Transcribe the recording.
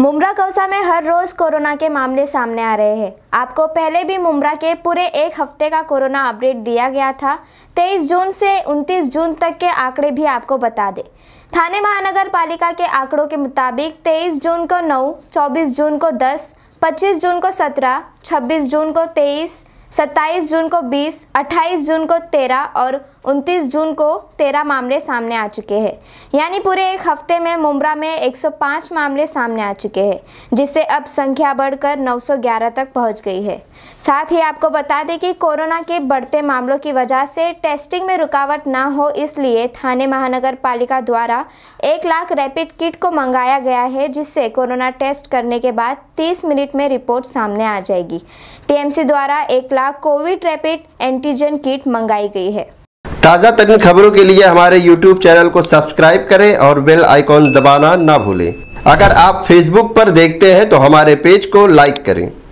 मुमरा कौसा में हर रोज कोरोना के मामले सामने आ रहे हैं आपको पहले भी मुमरा के पूरे एक हफ्ते का कोरोना अपडेट दिया गया था 23 जून से 29 जून तक के आंकड़े भी आपको बता दें थाने महानगर पालिका के आंकड़ों के मुताबिक 23 जून को 9, 24 जून को 10, 25 जून को 17, 26 जून को 23, 27 जून को 20, 28 जून को 13 और 29 जून को 13 मामले सामने आ चुके हैं यानी पूरे एक हफ्ते में मुमरा में 105 मामले सामने आ चुके हैं जिससे अब संख्या बढ़कर 911 तक पहुंच गई है साथ ही आपको बता दें कि कोरोना के बढ़ते मामलों की वजह से टेस्टिंग में रुकावट ना हो इसलिए थाने महानगर पालिका द्वारा एक लाख रैपिड किट को मंगाया गया है जिससे कोरोना टेस्ट करने के बाद तीस मिनट में रिपोर्ट सामने आ जाएगी टीएमसी द्वारा एक लाख द्वारा कोविड रैपिड एंटीजन किट मंगाई गई है ताज़ा तरीन खबरों के लिए हमारे यूट्यूब चैनल को सब्सक्राइब करें और बेल आइकॉन दबाना ना भूलें अगर आप फेसबुक पर देखते हैं तो हमारे पेज को लाइक करें